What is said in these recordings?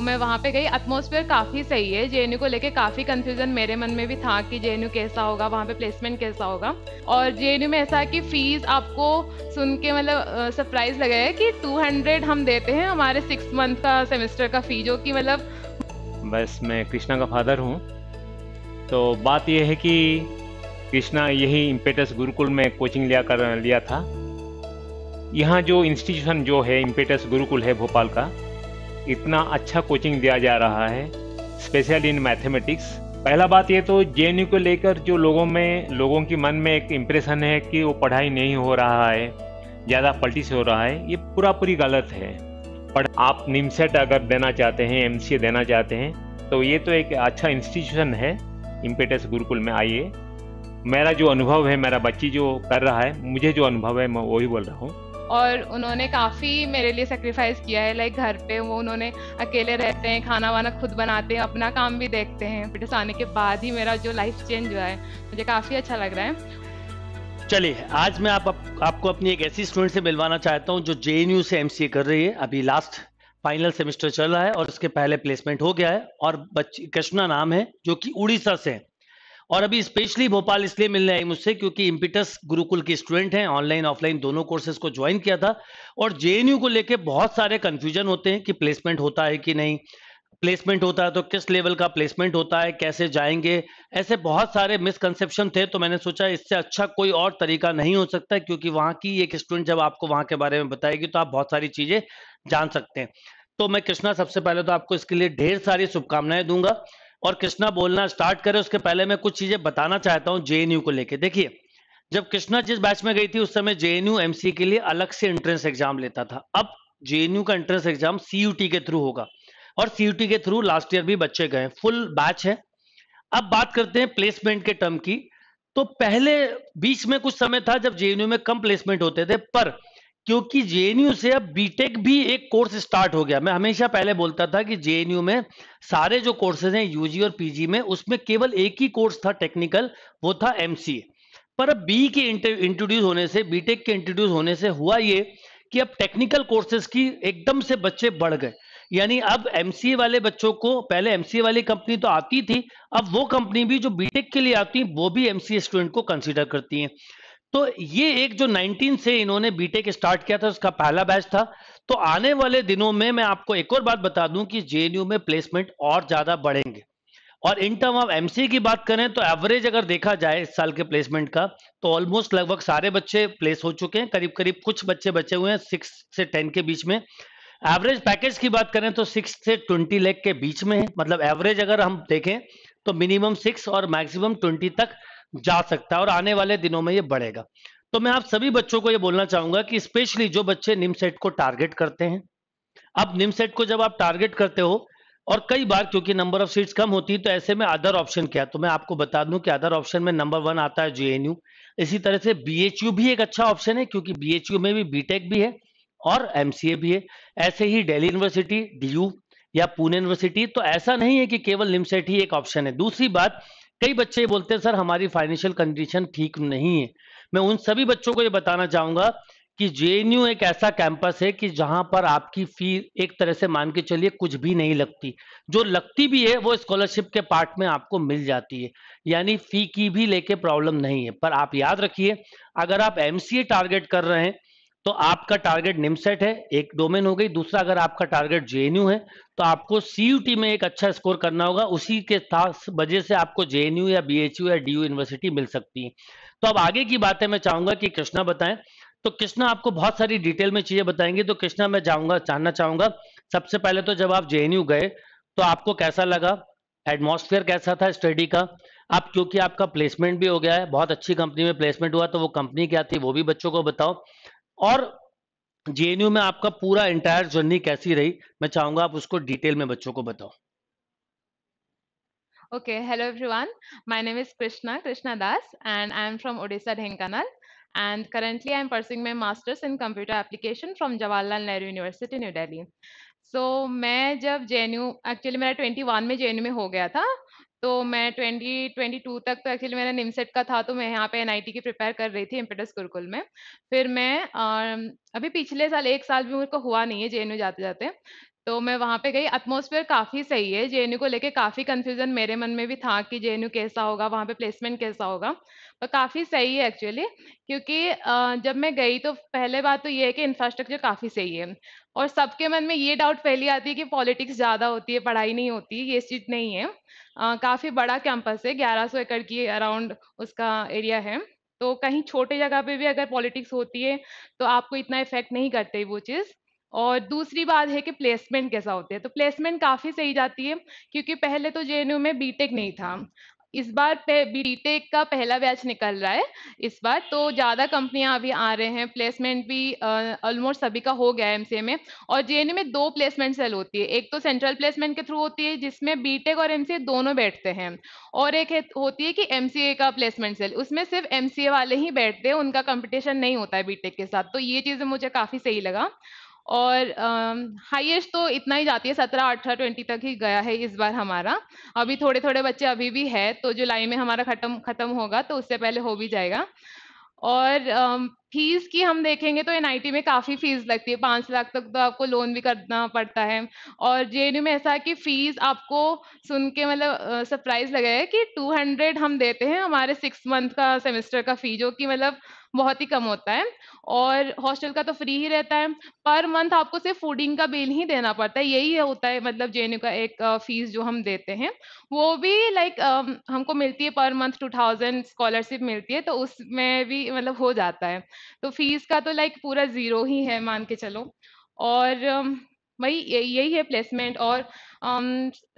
तो मैं वहाँ पे गई एटमोसफेयर काफ़ी सही है जे को लेके काफ़ी कन्फ्यूज़न मेरे मन में भी था कि जे कैसा होगा वहाँ पे प्लेसमेंट कैसा होगा और जे में ऐसा है कि फ़ीस आपको सुन के मतलब सरप्राइज़ लगा है कि 200 हम देते हैं हमारे सिक्स मंथ का सेमेस्टर का फ़ी जो कि मतलब बस मैं कृष्णा का फादर हूँ तो बात यह है कि कृष्णा यही इम्पेटस गुरुकुल में कोचिंग लिया कर लिया था यहाँ जो इंस्टीट्यूशन जो है इम्पेटस गुरुकुल है भोपाल का इतना अच्छा कोचिंग दिया जा रहा है स्पेशल इन मैथमेटिक्स पहला बात ये तो जे को लेकर जो लोगों में लोगों के मन में एक इम्प्रेशन है कि वो पढ़ाई नहीं हो रहा है ज़्यादा से हो रहा है ये पूरा पूरी गलत है पर आप निमसेट e अगर देना चाहते हैं एम देना चाहते हैं तो ये तो एक अच्छा इंस्टीट्यूशन है इम्पेटस गुरुकुल में आइए मेरा जो अनुभव है मेरा बच्ची जो कर रहा है मुझे जो अनुभव है मैं वही बोल रहा हूँ और उन्होंने काफ़ी मेरे लिए सेक्रीफाइस किया है लाइक घर पे वो उन्होंने अकेले रहते हैं खाना वाना खुद बनाते हैं अपना काम भी देखते हैं ब्रिटिश आने के बाद ही मेरा जो लाइफ चेंज हुआ है मुझे काफ़ी अच्छा लग रहा है चलिए आज मैं आप, आप आपको अपनी एक ऐसी स्टूडेंट से मिलवाना चाहता हूँ जो जे से एम कर रही है अभी लास्ट फाइनल सेमेस्टर चल रहा है और उसके पहले प्लेसमेंट हो गया है और बच्ची कृष्णा नाम है जो कि उड़ीसा से है और अभी स्पेशली भोपाल इसलिए मिलने आई मुझसे क्योंकि इम्पिटस गुरुकुल की स्टूडेंट हैं ऑनलाइन ऑफलाइन दोनों कोर्सेज को ज्वाइन किया था और जेएनयू को लेकर बहुत सारे कन्फ्यूजन होते हैं कि प्लेसमेंट होता है कि नहीं प्लेसमेंट होता है तो किस लेवल का प्लेसमेंट होता है कैसे जाएंगे ऐसे बहुत सारे मिसकंसेप्शन थे तो मैंने सोचा इससे अच्छा कोई और तरीका नहीं हो सकता क्योंकि वहाँ की एक स्टूडेंट जब आपको वहाँ के बारे में बताएगी तो आप बहुत सारी चीज़ें जान सकते हैं तो मैं कृष्णा सबसे पहले तो आपको इसके लिए ढेर सारी शुभकामनाएं दूंगा और कृष्णा बोलना स्टार्ट करें उसके पहले मैं कुछ चीजें बताना चाहता हूँ जेएनयू को लेके देखिए जब कृष्णा जिस बैच में गई थी उस समय जेएनयू एमसी के लिए अलग से एंट्रेंस एग्जाम लेता था अब जेएनयू का एंट्रेंस एग्जाम सीयूटी के थ्रू होगा और सीयूटी के थ्रू लास्ट ईयर भी बच्चे गए फुल बैच है अब बात करते हैं प्लेसमेंट के टर्म की तो पहले बीच में कुछ समय था जब जेएनयू में कम प्लेसमेंट होते थे पर क्योंकि जेएनयू से अब बीटेक भी एक कोर्स स्टार्ट हो गया मैं हमेशा पहले बोलता था कि जेएनयू में सारे जो कोर्सेज हैं यूजी और पीजी में उसमें केवल एक ही कोर्स था टेक्निकल वो था एमसीए पर अब बी के इंट्रोड्यूस होने से बीटेक के इंट्रोड्यूस होने से हुआ ये कि अब टेक्निकल कोर्सेज की एकदम से बच्चे बढ़ गए यानी अब एमसीए वाले बच्चों को पहले एमसीए वाली कंपनी तो आती थी अब वो कंपनी भी जो बीटेक के लिए आती है वो भी एमसीए स्टूडेंट को कंसिडर करती है तो ये एक जो 19 से इन्होंने बीटेक स्टार्ट किया था उसका पहला बैच था तो आने वाले दिनों में मैं आपको एक और बात बता दूं कि जेएनयू में प्लेसमेंट और ज्यादा बढ़ेंगे और इन टर्म ऑफ एमसी की बात करें तो एवरेज अगर देखा जाए इस साल के प्लेसमेंट का तो ऑलमोस्ट लगभग सारे बच्चे प्लेस हो चुके हैं करीब करीब कुछ बच्चे बचे हुए हैं सिक्स से टेन के बीच में एवरेज पैकेज की बात करें तो सिक्स से ट्वेंटी लेख के बीच में है मतलब एवरेज अगर हम देखें तो मिनिमम सिक्स और मैक्सिमम ट्वेंटी तक जा सकता है और आने वाले दिनों में ये बढ़ेगा तो मैं आप सभी बच्चों को ये बोलना चाहूंगा कि स्पेशली जो बच्चे निम सेट को टारगेट करते हैं अब निम सेट को जब आप टारगेट करते हो और कई बार क्योंकि नंबर ऑफ सीट्स कम होती है तो ऐसे में अदर ऑप्शन क्या तो मैं आपको बता दूं कि अदर ऑप्शन में नंबर वन आता है जेएनयू इसी तरह से बीएचयू भी एक अच्छा ऑप्शन है क्योंकि बीएचयू में भी बीटेक भी है और एमसीए भी है ऐसे ही डेली यूनिवर्सिटी डी या पुणे यूनिवर्सिटी तो ऐसा नहीं है कि केवल निमसेट ही एक ऑप्शन है दूसरी बात कई बच्चे बोलते हैं सर हमारी फाइनेंशियल कंडीशन ठीक नहीं है मैं उन सभी बच्चों को ये बताना चाहूंगा कि जे एक ऐसा कैंपस है कि जहां पर आपकी फी एक तरह से मान के चलिए कुछ भी नहीं लगती जो लगती भी है वो स्कॉलरशिप के पार्ट में आपको मिल जाती है यानी फी की भी लेके प्रॉब्लम नहीं है पर आप याद रखिए अगर आप एमसीए टारगेट कर रहे हैं तो आपका टारगेट निमसेट है एक डोमेन हो गई दूसरा अगर आपका टारगेट जेएनयू है तो आपको सीयूटी में एक अच्छा स्कोर करना होगा उसी के वजह से आपको जेएनयू या बीएचयू या डीयू यूनिवर्सिटी मिल सकती है तो अब आगे की बातें मैं चाहूंगा कि कृष्णा बताएं तो कृष्णा आपको बहुत सारी डिटेल में चीजें बताएंगी तो कृष्णा मैं चाहूंगा जानना चाहूंगा सबसे पहले तो जब आप जेएनयू गए तो आपको कैसा लगा एटमोसफियर कैसा था स्टडी का आप क्योंकि आपका प्लेसमेंट भी हो गया है बहुत अच्छी कंपनी में प्लेसमेंट हुआ तो वो कंपनी क्या थी वो भी बच्चों को बताओ और जे में आपका पूरा इंटायर जर्नी कैसी रही मैं चाहूंगा आप उसको डिटेल में बच्चों को बताओ okay hello everyone my name is Krishna Krishna Das and I am from Orissa Dhenkanal and currently I am pursuing my masters in computer application from Jawaharlal Nehru university new Delhi so मैं जब जे एक्चुअली मेरा ट्वेंटी में जे में हो गया था तो मैं 2022 तक तो एक्चुअली मेरा निमसेट का था तो मैं यहाँ पे एनआईटी की प्रिपेयर कर रही थी इम्पेटस गुरुकुल में फिर मैं आ, अभी पिछले साल एक साल भी मेरे को हुआ नहीं है यू जाते जाते तो मैं वहाँ पे गई एटमोसफियर काफ़ी सही है जे को लेके काफ़ी कंफ्यूजन मेरे मन में भी था कि जे कैसा होगा वहाँ पे प्लेसमेंट कैसा होगा पर काफ़ी सही है एक्चुअली क्योंकि जब मैं गई तो पहले बात तो ये है कि इंफ्रास्ट्रक्चर काफ़ी सही है और सबके मन में ये डाउट फैली आती है कि पॉलिटिक्स ज़्यादा होती है पढ़ाई नहीं होती ये चीज़ नहीं है काफ़ी बड़ा कैंपस है ग्यारह एकड़ की अराउंड उसका एरिया है तो कहीं छोटे जगह पे भी अगर पॉलिटिक्स होती है तो आपको इतना इफेक्ट नहीं करते वो चीज़ और दूसरी बात है कि प्लेसमेंट कैसा होता है तो प्लेसमेंट काफ़ी सही जाती है क्योंकि पहले तो जे में बीटेक नहीं था इस बार बीटेक का पहला बैच निकल रहा है इस बार तो ज़्यादा कंपनियां अभी आ रहे हैं प्लेसमेंट भी ऑलमोस्ट सभी का हो गया है एमसीए में और जे में दो प्लेसमेंट सेल होती है एक तो सेंट्रल प्लेसमेंट के थ्रू होती है जिसमें बीटेक और एमसीए दोनों बैठते हैं और एक है, होती है कि एम का प्लेसमेंट सेल उसमें सिर्फ एम वाले ही बैठते हैं उनका कंपटिशन नहीं होता है बी के साथ तो ये चीज़ें मुझे काफ़ी सही लगा और हाईएस्ट तो इतना ही जाती है सत्रह अठारह ट्वेंटी तक ही गया है इस बार हमारा अभी थोड़े थोड़े बच्चे अभी भी है तो जुलाई में हमारा खत्म खत्म होगा तो उससे पहले हो भी जाएगा और फीस की हम देखेंगे तो एनआईटी में काफ़ी फीस लगती है पाँच लाख तक तो आपको लोन भी करना पड़ता है और जे में ऐसा है कि फीस आपको सुन के मतलब सरप्राइज लगा है कि 200 हम देते हैं हमारे सिक्स मंथ का सेमेस्टर का फी जो कि मतलब बहुत ही कम होता है और हॉस्टल का तो फ्री ही रहता है पर मंथ आपको सिर्फ फूडिंग का बिल ही देना पड़ता है यही होता है मतलब जे का एक फीस जो हम देते हैं वो भी लाइक हमको मिलती है per month two thousand scholarship मिलती है तो उसमें भी मतलब हो जाता है तो फीस का तो लाइक पूरा जीरो ही है मान के चलो और वही यही है प्लेसमेंट और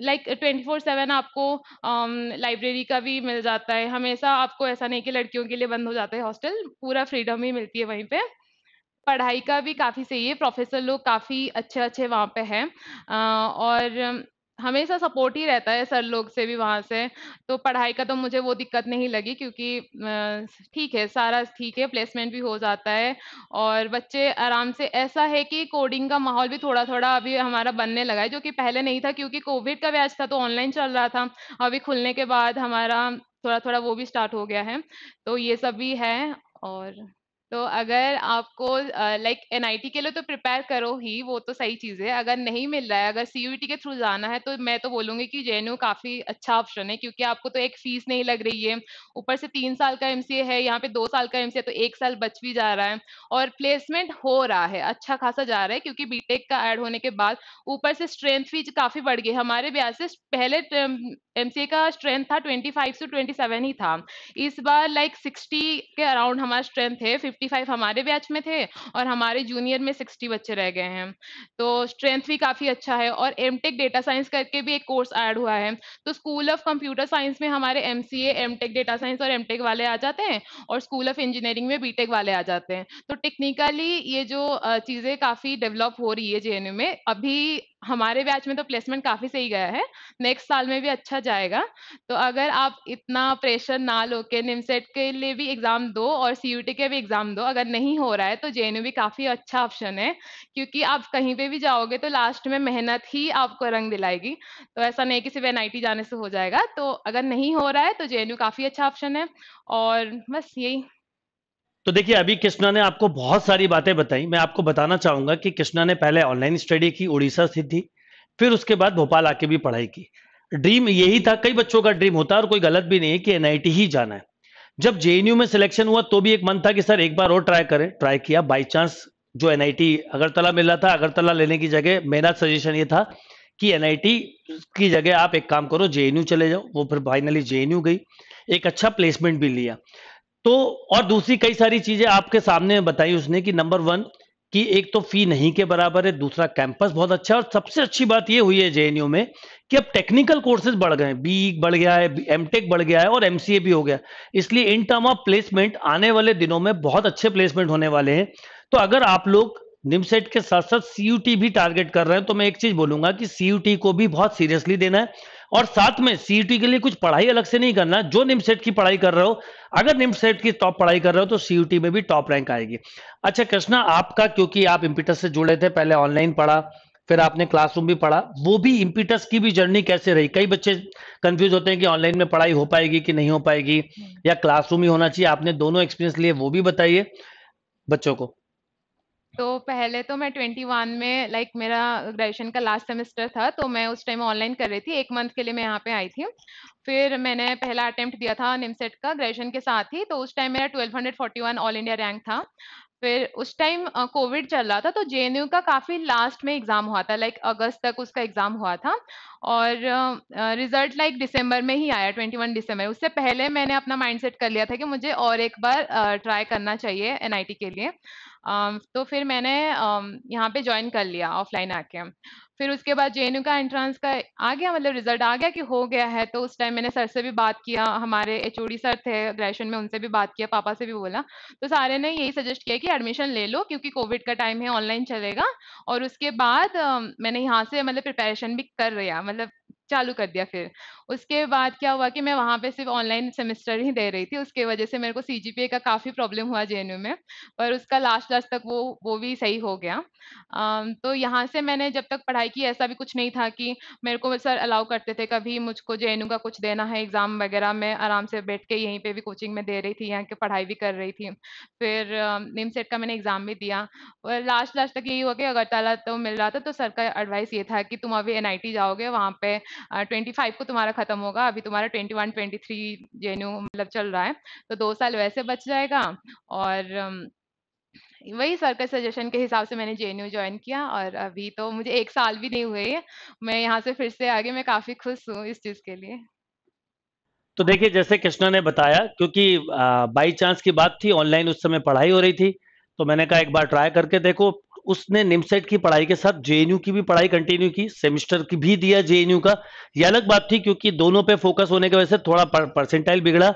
लाइक ट्वेंटी फोर सेवन आपको लाइब्रेरी um, का भी मिल जाता है हमेशा आपको ऐसा नहीं कि लड़कियों के लिए बंद हो जाता है हॉस्टल पूरा फ्रीडम ही मिलती है वहीं पे पढ़ाई का भी काफ़ी सही है प्रोफेसर लोग काफ़ी अच्छे अच्छे वहाँ पे हैं और हमेशा सपोर्ट ही रहता है सर लोग से भी वहाँ से तो पढ़ाई का तो मुझे वो दिक्कत नहीं लगी क्योंकि ठीक है सारा ठीक है प्लेसमेंट भी हो जाता है और बच्चे आराम से ऐसा है कि कोडिंग का माहौल भी थोड़ा-थोड़ा अभी हमारा बनने लगा है जो कि पहले नहीं था क्योंकि कोविड का व्याज था तो ऑनलाइन चल रहा था। अभी खुलने के बाद हमारा थोड़ा-थोड़ा वो भी स्टार्ट हो गया है। तो ये सब भी है और तो अगर आपको लाइक एन के लिए तो प्रिपेयर करो ही वो तो सही चीज़ है अगर नहीं मिल रहा है अगर सी के थ्रू जाना है तो मैं तो बोलूँगी कि जे काफ़ी अच्छा ऑप्शन है क्योंकि आपको तो एक फीस नहीं लग रही है ऊपर से तीन साल का एम है यहाँ पे दो साल का एम तो एक साल बच भी जा रहा है और प्लेसमेंट हो रहा है अच्छा खासा जा रहा है क्योंकि बीटेक का एड होने के बाद ऊपर से स्ट्रेंथ फीस काफ़ी बढ़ गई हमारे ब्याज से पहले एम का स्ट्रेंथ था ट्वेंटी से ट्वेंटी ही था इस बार लाइक सिक्सटी के अराउंड हमारा स्ट्रेंथ है फिफ्टी फाइव हमारे बैच में थे और हमारे जूनियर में सिक्सटी बच्चे रह गए हैं तो स्ट्रेंथ भी काफ़ी अच्छा है और एम टेक डेटा साइंस करके भी एक कोर्स ऐड हुआ है तो स्कूल ऑफ कंप्यूटर साइंस में हमारे M C M tech data science और एम टेक वाले आ जाते हैं और स्कूल ऑफ इंजीनियरिंग में बी वाले आ जाते हैं तो टेक्निकली ये जो चीज़ें काफ़ी डेवलप हो रही है जे में अभी हमारे बैच में तो प्लेसमेंट काफी सही गया है नेक्स्ट साल में भी अच्छा जाएगा तो अगर आप इतना प्रेशर ना लो के निमसेट के लिए भी एग्जाम दो और सीयूटी के भी एग्जाम दो अगर नहीं हो रहा है तो जे भी काफी अच्छा ऑप्शन है क्योंकि आप कहीं पे भी जाओगे तो लास्ट में मेहनत ही आपको रंग दिलाएगी तो ऐसा नहीं कि सिर्फ एनआईटी जाने से हो जाएगा तो अगर नहीं हो रहा है तो जे काफी अच्छा ऑप्शन है और बस यही तो देखिए अभी कृष्णा ने आपको बहुत सारी बातें बताई मैं आपको बताना चाहूंगा कि कृष्णा ने पहले ऑनलाइन स्टडी की उड़ीसा स्थित थी फिर उसके बाद भोपाल आके भी पढ़ाई की ड्रीम यही था कई बच्चों का ड्रीम होता है और कोई गलत भी नहीं है कि एनआईटी ही जाना है जब जेएनयू में सिलेक्शन हुआ तो भी एक मन था कि सर एक बार और ट्राई करें ट्राई किया बाई चांस जो एनआईटी अगरतला मिला था अगरतला लेने की जगह मेरा सजेशन ये था कि एनआईटी की जगह आप एक काम करो जेएनयू चले जाओ वो फिर फाइनली जेएनयू गई एक अच्छा प्लेसमेंट भी लिया तो और दूसरी कई सारी चीजें आपके सामने बताई उसने कि नंबर वन कि एक तो फी नहीं के बराबर है दूसरा कैंपस बहुत अच्छा है और सबसे अच्छी बात यह हुई है जेएनयू में कि अब टेक्निकल कोर्सेज बढ़ गए बी e बढ़ गया है एम टेक बढ़ गया है और एमसीए भी हो गया इसलिए इन टर्म ऑफ प्लेसमेंट आने वाले दिनों में बहुत अच्छे प्लेसमेंट होने वाले हैं तो अगर आप लोग निमसेट के साथ साथ सीयूटी भी टारगेट कर रहे हैं तो मैं एक चीज बोलूंगा कि सीयूटी को भी बहुत सीरियसली देना है और साथ में सीईटी e के लिए कुछ पढ़ाई अलग से नहीं करना जो निम्स सेट की पढ़ाई कर रहे हो अगर निम्ब सेट की टॉप पढ़ाई कर रहे हो तो सीयूटी e में भी टॉप रैंक आएगी अच्छा कृष्णा आपका क्योंकि आप इम्पीटस से जुड़े थे पहले ऑनलाइन पढ़ा फिर आपने क्लासरूम भी पढ़ा वो भी इम्पीटस की भी जर्नी कैसे रही कई बच्चे कंफ्यूज होते हैं कि ऑनलाइन में पढ़ाई हो पाएगी कि नहीं हो पाएगी हम्म। या क्लासरूम ही होना चाहिए आपने दोनों एक्सपीरियंस लिए वो भी बताइए बच्चों को तो पहले तो मैं ट्वेंटी वन में लाइक like, मेरा ग्रेजुएशन का लास्ट सेमेस्टर था तो मैं उस टाइम ऑनलाइन कर रही थी एक मंथ के लिए मैं यहाँ पे आई थी फिर मैंने पहला अटेम्प्ट दिया था निमसेट का ग्रेजुएशन के साथ ही तो उस टाइम मेरा 1241 ऑल इंडिया रैंक था फिर उस टाइम कोविड चल रहा था तो जे का काफ़ी लास्ट में एग्ज़ाम हुआ था लाइक अगस्त तक उसका एग्ज़ाम हुआ था और रिजल्ट लाइक दिसंबर में ही आया 21 दिसंबर उससे पहले मैंने अपना माइंडसेट कर लिया था कि मुझे और एक बार ट्राई करना चाहिए टी के लिए तो फिर मैंने यहाँ पे ज्वाइन कर लिया ऑफलाइन आके फिर उसके बाद जे का एंट्रेंस का आ गया मतलब रिजल्ट आ गया कि हो गया है तो उस टाइम मैंने सर से भी बात किया हमारे एच सर थे ग्रेजुएशन में उनसे भी बात किया पापा से भी बोला तो सारे ने यही सजेस्ट किया कि एडमिशन ले लो क्योंकि कोविड का टाइम है ऑनलाइन चलेगा और उसके बाद मैंने यहाँ से मतलब प्रिपेरेशन भी कर रहा मतलब चालू कर दिया फिर उसके बाद क्या हुआ कि मैं वहाँ पे सिर्फ ऑनलाइन सेमेस्टर ही दे रही थी उसके वजह से मेरे को सी का काफ़ी प्रॉब्लम हुआ जे में पर उसका लास्ट लास्ट तक वो वो भी सही हो गया तो यहाँ से मैंने जब तक पढ़ाई की ऐसा भी कुछ नहीं था कि मेरे को सर अलाउ करते थे कभी मुझको जे का कुछ देना है एग्ज़ाम वगैरह मैं आराम से बैठ के यहीं पर भी कोचिंग में दे रही थी यहाँ की पढ़ाई भी कर रही थी फिर निम सेट का मैंने एग्ज़ाम भी दिया और लास्ट लास्ट तक यही हुआ कि अगर ताला तो मिल रहा था तो सर का एडवाइस ये था कि तुम अभी एन जाओगे वहाँ पे ट्वेंटी को तुम्हारा तुम्हारा खत्म होगा अभी तुम्हारा ट्वेंटी वन ट्वेंटी थ्री जे मतलब चल रहा है तो दो साल वैसे बच जाएगा और वही सर के सजेशन के हिसाब से मैंने जे एन ज्वाइन किया और अभी तो मुझे एक साल भी नहीं हुए मैं यहाँ से फिर से आगे मैं काफी खुश हूँ इस चीज के लिए तो देखिए जैसे कृष्णा ने बताया क्योंकि बाई चांस की बात थी ऑनलाइन उस समय पढ़ाई हो रही थी तो मैंने कहा एक बार ट्राई करके देखो उसने निमसेट की पढ़ाई के साथ जेएनयू की भी पढ़ाई कंटिन्यू की सेमिस्टर की भी दिया जेएनयू का यह अलग बात थी क्योंकि दोनों पे फोकस होने की वजह से थोड़ा परसेंटाइल बिगड़ा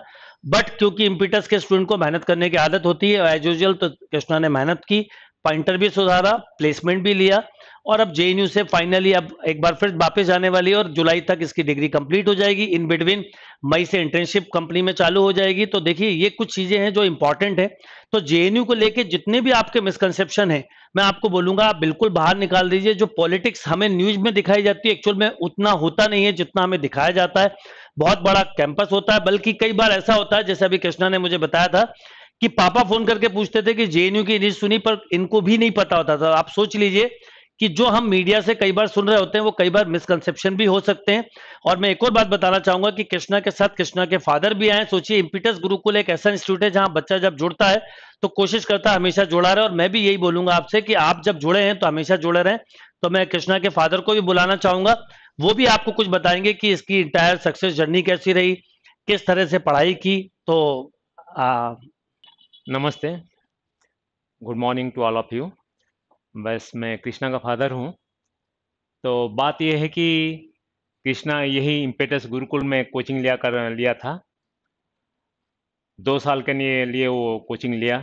बट क्योंकि इम्पिटस के स्टूडेंट को मेहनत करने की आदत होती है एज यूजल तो कृष्णा ने मेहनत की पॉइंटर भी सुधारा प्लेसमेंट भी लिया और अब जेएनयू से फाइनली अब एक बार फिर वापस आने वाली है और जुलाई तक इसकी डिग्री कंप्लीट हो जाएगी इन बिटवीन मई से इंटर्नशिप कंपनी में चालू हो जाएगी तो देखिए ये कुछ चीजें हैं जो इंपॉर्टेंट है तो जेएनयू को लेके जितने भी आपके मिसकनसेप्शन है मैं आपको बोलूंगा आप बिल्कुल बाहर निकाल दीजिए जो पॉलिटिक्स हमें न्यूज में दिखाई जाती है एक्चुअल में उतना होता नहीं है जितना हमें दिखाया जाता है बहुत बड़ा कैंपस होता है बल्कि कई बार ऐसा होता है जैसे अभी कृष्णा ने मुझे बताया था कि पापा फोन करके पूछते थे कि जेएनयू की न्यूज सुनी पर इनको भी नहीं पता होता था आप सोच लीजिए कि जो हम मीडिया से कई बार सुन रहे होते हैं वो कई बार मिसकंसेप्शन भी हो सकते हैं और मैं एक और बात बताना चाहूंगा कि कृष्णा के साथ कृष्णा के फादर भी आए सोचिए इम्पिटस गुरुकुल एक ऐसा इंस्टीट्यूट है जहां बच्चा जब जुड़ता है तो कोशिश करता है हमेशा जुड़ा रहे और मैं भी यही बोलूंगा आपसे कि आप जब जुड़े हैं तो हमेशा जुड़े रहें तो मैं कृष्णा के फादर को भी बुलाना चाहूंगा वो भी आपको कुछ बताएंगे कि इसकी इंटायर सक्सेस जर्नी कैसी रही किस तरह से पढ़ाई की तो आ... नमस्ते good morning to all of you बस मैं कृष्णा का फादर हूँ तो बात यह है कि कृष्णा यही इम्पेटस गुरुकुल में कोचिंग लिया कर लिया था दो साल के लिए लिए वो कोचिंग लिया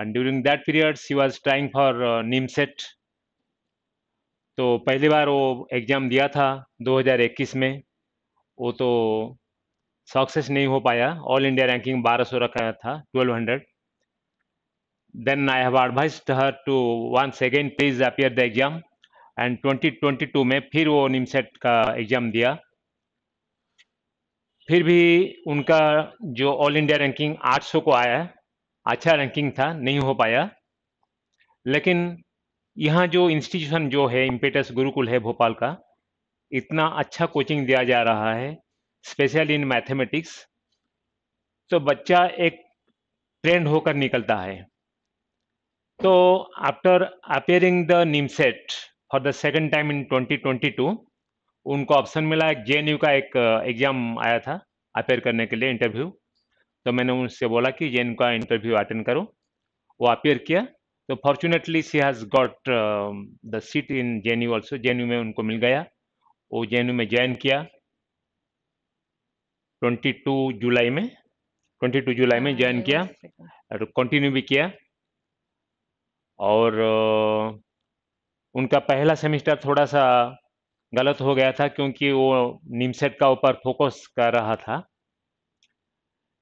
and during that period she was trying for NIMCET तो पहली बार वो एग्ज़ाम दिया था 2021 में वो तो सक्सेस नहीं हो पाया ऑल इंडिया रैंकिंग 1200 रखा था 1200 Then I have advised her to once again please appear the exam and 2022 में फिर वो निमसेट का एग्ज़ाम दिया फिर भी उनका जो ऑल इंडिया रैंकिंग 800 को आया अच्छा रैंकिंग था नहीं हो पाया लेकिन यहाँ जो इंस्टीट्यूशन जो है इम्पेटस गुरुकुल है भोपाल का इतना अच्छा कोचिंग दिया जा रहा है स्पेशल इन मैथमेटिक्स तो बच्चा एक ट्रेंड होकर निकलता है So after appearing the NIM set for the second time in 2022, उनको ऑप्शन मिला एक जे का एक एग्ज़ाम uh, आया था अपेयर करने के लिए इंटरव्यू तो मैंने उनसे बोला कि जे का इंटरव्यू अटेंड करो वो अपेयर किया तो fortunately she has got the seat in J N also J में उनको मिल गया वो जे में ज्वाइन किया 22 जुलाई में 22 जुलाई में ज्वाइन हाँ, किया और कंटिन्यू भी किया और उनका पहला सेमेस्टर थोड़ा सा गलत हो गया था क्योंकि वो निमसेट का ऊपर फोकस कर रहा था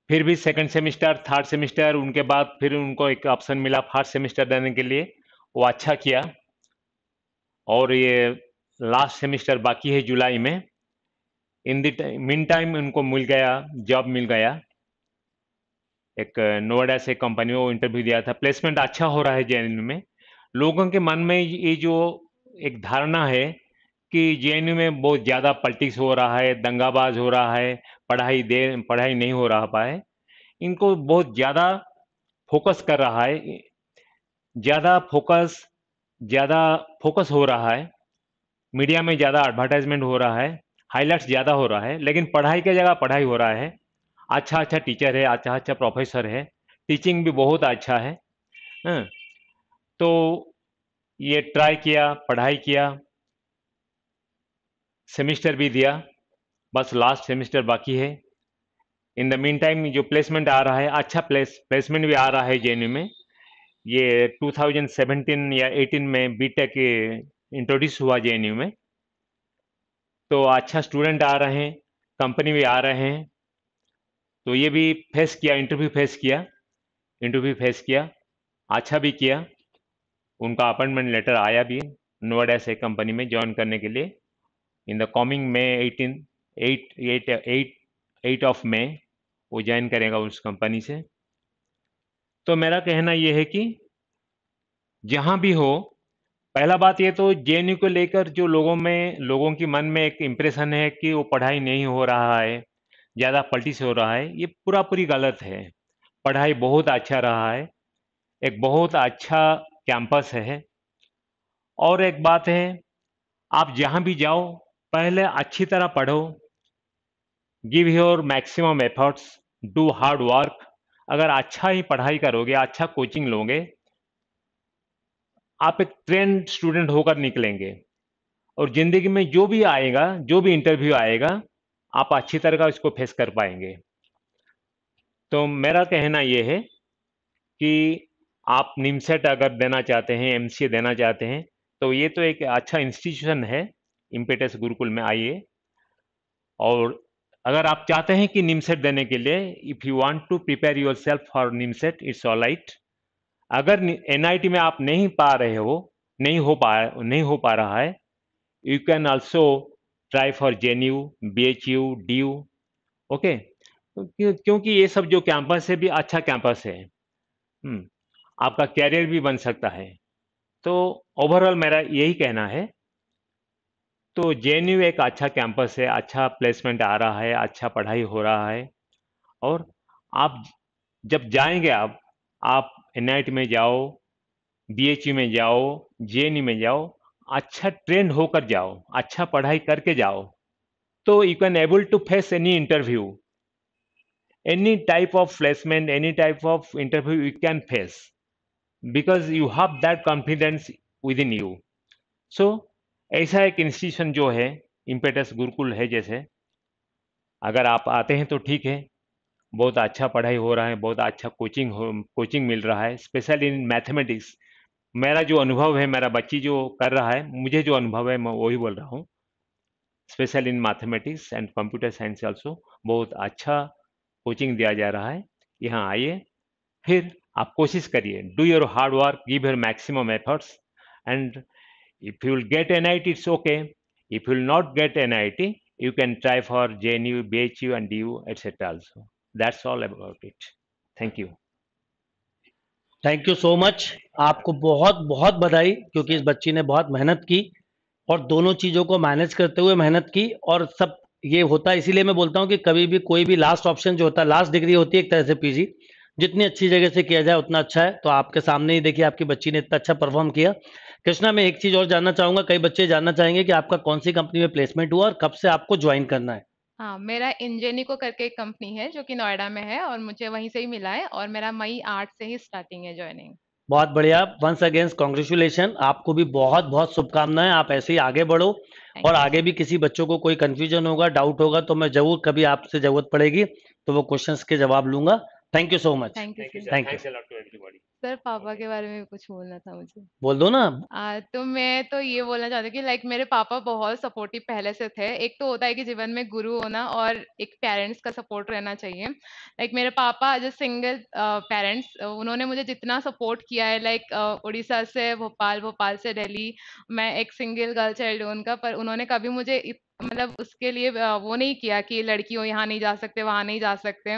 फिर भी सेकंड सेमेस्टर थर्ड सेमेस्टर उनके बाद फिर उनको एक ऑप्शन मिला फर्स्ट सेमेस्टर देने के लिए वो अच्छा किया और ये लास्ट सेमेस्टर बाकी है जुलाई में इन दिन टाइम उनको मिल गया जॉब मिल गया एक नोएडा से कंपनी में वो इंटरव्यू दिया था प्लेसमेंट अच्छा हो रहा है जे में लोगों के मन में ये जो एक धारणा है कि जे में बहुत ज़्यादा पॉलिटिक्स हो रहा है दंगाबाज हो रहा है पढ़ाई दे पढ़ाई नहीं हो रहा पाए इनको बहुत ज़्यादा फोकस कर रहा है ज़्यादा फोकस ज़्यादा फोकस हो रहा है मीडिया में ज़्यादा एडवर्टाइजमेंट हो रहा है हाईलाइट्स ज़्यादा हो रहा है लेकिन पढ़ाई की जगह पढ़ाई हो रहा है अच्छा अच्छा टीचर है अच्छा अच्छा प्रोफेसर है टीचिंग भी बहुत अच्छा है हाँ। तो ये ट्राई किया पढ़ाई किया सेमिस्टर भी दिया बस लास्ट सेमिस्टर बाकी है इन द मीन टाइम जो प्लेसमेंट आ रहा है अच्छा प्लेस प्लेसमेंट भी आ रहा है जे में ये 2017 या 18 में बीटेक इंट्रोड्यूस हुआ जे में तो अच्छा स्टूडेंट आ रहे हैं कंपनी भी आ रहे हैं तो ये भी फेस किया इंटरव्यू फेस किया इंटरव्यू फेस किया अच्छा भी किया उनका अपॉइंटमेंट लेटर आया भी नोएडा से कंपनी में ज्वाइन करने के लिए in the coming May eighteen eight eight eight eight of May वो ज्वाइन करेगा उस कंपनी से तो मेरा कहना ये है कि जहाँ भी हो पहला बात ये तो जे को लेकर जो लोगों में लोगों की मन में एक इम्प्रेशन है कि वो पढ़ाई नहीं हो रहा है ज़्यादा पलटी से हो रहा है ये पूरा पूरी गलत है पढ़ाई बहुत अच्छा रहा है एक बहुत अच्छा कैंपस है और एक बात है आप जहाँ भी जाओ पहले अच्छी तरह पढ़ो give your maximum efforts do hard work अगर अच्छा ही पढ़ाई करोगे अच्छा कोचिंग लोगे आप एक ट्रेंड स्टूडेंट होकर निकलेंगे और ज़िंदगी में जो भी आएगा जो भी इंटरव्यू आएगा आप अच्छी तरह का इसको फेस कर पाएंगे तो मेरा कहना यह है कि आप निमसेट अगर देना चाहते हैं एम देना चाहते हैं तो ये तो एक अच्छा इंस्टीट्यूशन है इम्पेटस गुरुकुल में आइए और अगर आप चाहते हैं कि निमसेट देने के लिए if you want to prepare yourself for NIMCET it's all right अगर एन में आप नहीं पा रहे हो नहीं हो पा नहीं हो पा रहा है you can also try for J N U B H U D U okay क्योंकि ये सब जो कैंपस है भी अच्छा कैंपस है हम्म, आपका कैरियर भी बन सकता है तो ओवरऑल मेरा यही कहना है तो जे एक अच्छा कैंपस है अच्छा प्लेसमेंट आ रहा है अच्छा पढ़ाई हो रहा है और आप जब जाएंगे आप आप एन में जाओ बी में जाओ जे में जाओ अच्छा ट्रेंड होकर जाओ अच्छा पढ़ाई करके जाओ तो you can able to face any interview any type of placement any type of interview you can face because you have that confidence within you so ऐसा एक इंस्टीट्यूशन जो है इम्पेटस गुरुकुल है जैसे अगर आप आते हैं तो ठीक है बहुत अच्छा पढ़ाई हो रहा है बहुत अच्छा कोचिंग हो कोचिंग मिल रहा है स्पेशल इन मैथमेटिक्स मेरा जो अनुभव है मेरा बच्ची जो कर रहा है मुझे जो अनुभव है मैं वही बोल रहा हूँ special in mathematics and computer science also बहुत अच्छा कोचिंग दिया जा रहा है यहाँ आइए फिर आप कोशिश करिए do your hard work give your maximum efforts and if you will get N I T it's okay if you will not get N I T you can try for N U B H U and D U etcetera also that's all about it thank you thank you so much आपको बहुत बहुत बधाई क्योंकि इस बच्ची ने बहुत मेहनत की और दोनों चीज़ों को मैनेज करते हुए मेहनत की और सब ये होता है इसीलिए मैं बोलता हूँ कि कभी भी कोई भी लास्ट ऑप्शन जो होता है लास्ट डिग्री होती है एक तरह से पीजी जितनी अच्छी जगह से किया जाए उतना अच्छा है तो आपके सामने ही देखिए आपकी बच्ची ने इतना अच्छा परफॉर्म किया कृष्णा मैं एक चीज़ और जानना चाहूँगा कई बच्चे जानना चाहेंगे कि आपका कौन सी कंपनी में प्लेसमेंट हुआ और कब से आपको ज्वाइन करना है हाँ, मेरा इंजेनिको करके एक कंपनी है जो कि नोएडा में है और मुझे वहीं से ही मिला है और मेरा मई आठ से ही स्टार्टिंग है ज्वाइनिंग बहुत बढ़िया वंस अगेंस्ट कॉन्ग्रेचुलेशन आपको भी बहुत बहुत शुभकामनाएं आप ऐसे ही आगे बढ़ो और आगे भी किसी बच्चों को कोई कंफ्यूजन होगा डाउट होगा तो मैं जरूर कभी आपसे जरूरत पड़ेगी तो वो क्वेश्चंस के जवाब लूंगा thank you so much thank you thank you sir पापा के बारे में कुछ बोलना था मुझे बोल दो ना आ, तो मैं तो ये बोलना चाहती हूँ कि लाइक मेरे पापा बहुत सपोर्टिव पहले से थे एक तो होता है कि जीवन में गुरु होना और एक पेरेंट्स का सपोर्ट रहना चाहिए लाइक मेरे पापा एज अ सिंगल पेरेंट्स उन्होंने मुझे जितना सपोर्ट किया है लाइक उड़ीसा से भोपाल भोपाल से दिल्ली मैं एक सिंगल गर्ल चाइल्ड हूँ उनका पर उन्होंने कभी मुझे मतलब उसके लिए वो नहीं किया कि लड़की हो यहाँ नहीं जा सकते वहाँ नहीं जा सकते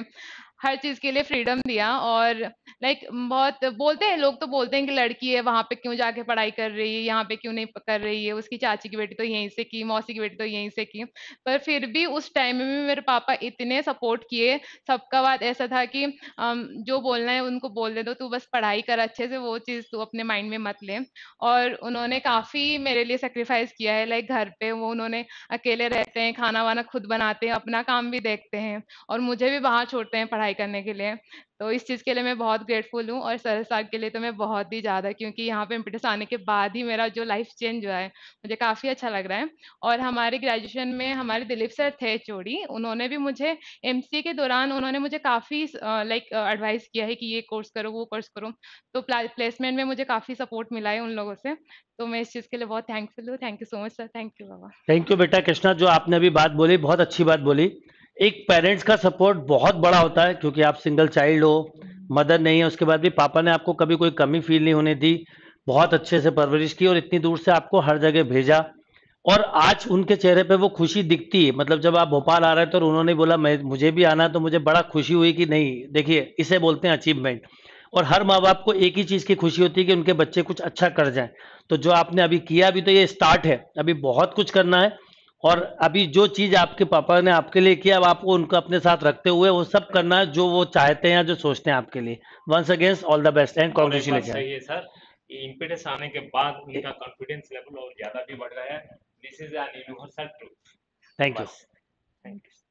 हर चीज के लिए फ्रीडम दिया और लाइक बहुत बोलते हैं लोग तो बोलते हैं कि लड़की है वहां पे क्यों जाके पढ़ाई कर रही है यहाँ पे क्यों नहीं कर रही है उसकी चाची की बेटी तो यहीं से की मौसी की बेटी तो यहीं से की पर फिर भी उस टाइम में भी मेरे पापा इतने सपोर्ट किए सबका बात ऐसा था कि जो बोलना है उनको बोल दे दो तू बस पढ़ाई कर अच्छे से वो चीज तू अपने माइंड में मत ले और उन्होंने काफी मेरे लिए सेक्रीफाइस किया है लाइक घर पे वो उन्होंने अकेले रहते हैं खाना वाना खुद बनाते हैं अपना काम भी देखते हैं और मुझे भी बाहर छोड़ते हैं पढ़ाई ट्राई करने के लिए तो इस चीज़ के लिए मैं बहुत ग्रेटफुल हूँ और सर साहब के लिए तो मैं बहुत ही ज़्यादा क्योंकि यहाँ पे एम्पिटस आने के बाद ही मेरा जो लाइफ चेंज हुआ है मुझे काफ़ी अच्छा लग रहा है और हमारे ग्रेजुएशन में हमारे दिलीप सर थे चोड़ी उन्होंने भी मुझे एम के दौरान उन्होंने मुझे काफ़ी लाइक एडवाइस किया है कि ये कोर्स करो वो कोर्स करो तो प्लेसमेंट में मुझे काफ़ी सपोर्ट मिला है उन लोगों से तो मैं इस चीज़ के लिए बहुत थैंकफुल हूँ thank you so much sir thank you बाबा थैंक यू बेटा कृष्णा जो आपने अभी बात बोली बहुत अच्छी बात बोली एक पेरेंट्स का सपोर्ट बहुत बड़ा होता है क्योंकि आप सिंगल चाइल्ड हो मदर नहीं है उसके बाद भी पापा ने आपको कभी कोई कमी फील नहीं होने दी बहुत अच्छे से परवरिश की और इतनी दूर से आपको हर जगह भेजा और आज उनके चेहरे पे वो खुशी दिखती है मतलब जब आप भोपाल आ रहे थे और तो उन्होंने बोला मैं मुझे भी आना तो मुझे बड़ा खुशी हुई कि नहीं देखिए इसे बोलते हैं अचीवमेंट और हर माँ बाप को एक ही चीज़ की खुशी होती है कि उनके बच्चे कुछ अच्छा कर जाएं तो जो आपने अभी किया अभी तो ये स्टार्ट है अभी बहुत कुछ करना है और अभी जो चीज आपके पापा ने आपके लिए किया अब आपको उनको अपने साथ रखते हुए वो सब करना है जो वो चाहते हैं जो सोचते हैं आपके लिए once against all the best and congratulation sir impedance आने के बाद उनका कॉन्फिडेंस लेवल और ज्यादा भी बढ़ रहा है this is an universal truth thank you thank you